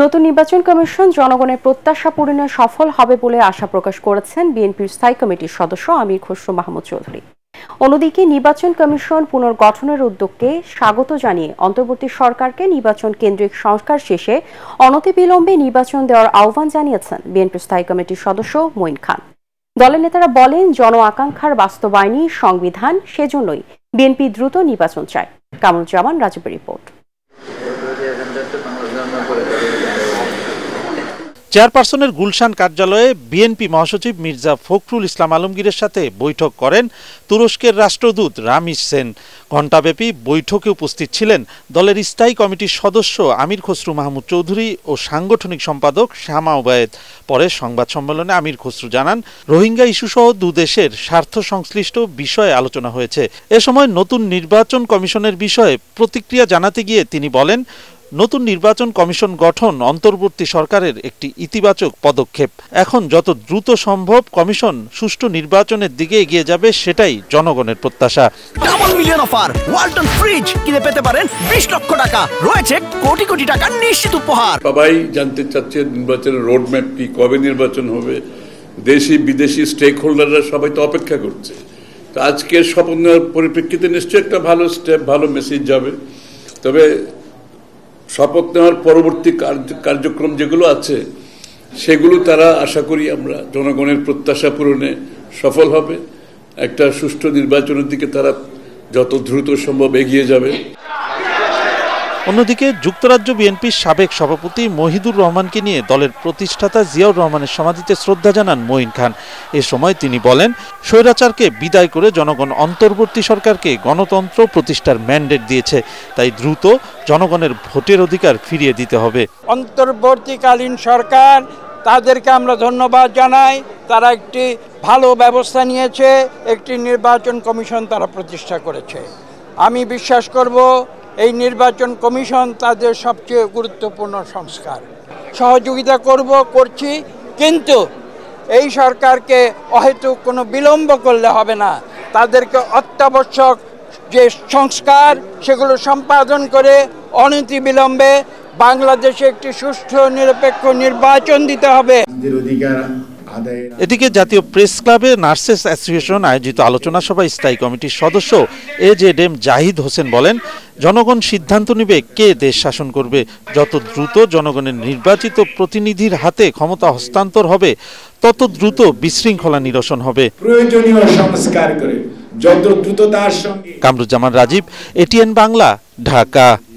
নতুন নির্বাচন কমিশন জনগণের প্রত্যাশা পূরণে সফল হবে বলে আশা প্রকাশ করেছেন বিএনপির স্থায়ী কমিটির সদস্য আমির খসরু মাহমুদ চৌধুরী অন্যদিকে নির্বাচন কমিশন পুনর্গঠনের উদ্যোগকে স্বাগত জানিয়ে অন্তর্বর্তী সরকারকে নির্বাচন কেন্দ্রিক সংস্কার শেষে অনতিবিলম্বে নির্বাচন দেওয়ার আহ্বান জানিয়েছেন বিএনপির স্থায়ী কমিটির সদস্য মঈন খান দলের নেতারা বলেন জন আকাঙ্ক্ষার বাস্তবায়নই সংবিধান সেজন্যই বিএনপি দ্রুত নির্বাচন চায় কামরুজ্জামান রাজীবের রিপোর্ট চেয়ারপারসনের গুলশান কার্যালয়ে বিএনপি মহাসচিব মির্জা ফখরুল ইসলাম আলমগীরের সাথে বৈঠক করেন তুরস্কের রাষ্ট্রদূত রামিজ সেন ঘণ্টাব্যাপী বৈঠকে উপস্থিত ছিলেন দলের স্থায়ী কমিটির সদস্য আমির খসরু মাহমুদ চৌধুরী ও সাংগঠনিক সম্পাদক শ্যামা ওবায়েদ পরে সংবাদ সম্মেলনে আমির খসরু জানান রোহিঙ্গা ইস্যুসহ দুদেশের স্বার্থ সংশ্লিষ্ট বিষয়ে আলোচনা হয়েছে এ সময় নতুন নির্বাচন কমিশনের বিষয়ে প্রতিক্রিয়া জানাতে গিয়ে তিনি বলেন নতুন নির্বাচন কমিশন গঠন অন্তর্বর্তী সরকারের একটি ইতিবাচক পদক্ষেপ এখন যত দ্রুত সম্ভব কমিশন সুষ্ঠু নির্বাচনের দিকে এগিয়ে যাবে সেটাই জনগণের প্রত্যাশা double million offer Walton fridge কিনে পেতে পারেন 20 লক্ষ টাকা রয়েছে কোটি কোটি টাকা নিশ্চিত উপহার সবাই জানতে চাচ্ছে নির্বাচনের রোড রোডম্যাপ কি কবে নির্বাচন হবে দেশি বিদেশি স্টেক হোল্ডাররা সবাই তো অপেক্ষা করছে তো আজকের স্বপ্নের পরিপ্রেক্ষিতে নিশ্চয়ই একটা ভালো স্টেপ ভালো মেসেজ যাবে তবে শপথ নেওয়ার পরবর্তী কার্যক্রম যেগুলো আছে সেগুলো তারা আশা করি আমরা জনগণের প্রত্যাশা পূরণে সফল হবে একটা সুষ্ঠু নির্বাচনের দিকে তারা যত দ্রুত সম্ভব এগিয়ে যাবে অন্যদিকে যুক্তরাজ্য বিএনপির সাবেক সভাপতি মহিদুর রহমানকে নিয়ে দলের প্রতিষ্ঠাতা জিয়াউর রহমানের সমাধিতে শ্রদ্ধা জানান মঈন খান এ সময় তিনি বলেন স্বৈরাচারকে বিদায় করে জনগণ অন্তর্বর্তী সরকারকে গণতন্ত্র প্রতিষ্ঠার ম্যান্ডেট দিয়েছে তাই দ্রুত জনগণের ভোটের অধিকার ফিরিয়ে দিতে হবে অন্তর্বর্তীকালীন সরকার তাদেরকে আমরা ধন্যবাদ জানাই তারা একটি ভালো ব্যবস্থা নিয়েছে একটি নির্বাচন কমিশন তারা প্রতিষ্ঠা করেছে আমি বিশ্বাস করব এই নির্বাচন কমিশন তাদের সবচেয়ে গুরুত্বপূর্ণ সংস্কার সহযোগিতা করব করছি কিন্তু এই সরকারকে অহেতুক কোনো বিলম্ব করলে হবে না তাদেরকে অত্যাবশ্যক যে সংস্কার সেগুলো সম্পাদন করে অনীতি বিলম্বে বাংলাদেশে একটি সুষ্ঠু নিরপেক্ষ নির্বাচন দিতে হবে অধিকার এদিকে জাতীয় প্রেস ক্লাবে নার্সেস অ্যাসোসিয়েশন আয়োজিত আলোচনা সভায় স্থায়ী কমিটির সদস্য এ জে ডেম জাহিদ হোসেন বলেন জনগণ সিদ্ধান্ত নিবে কে দেশ শাসন করবে যত দ্রুত জনগণের নির্বাচিত প্রতিনিধির হাতে ক্ষমতা হস্তান্তর হবে তত দ্রুত বিশৃঙ্খলা নিরসন হবে প্রয়োজনীয় সংস্কার করে যত দ্রুত তার সঙ্গে কামরুজ্জামান রাজীব এটিএন বাংলা ঢাকা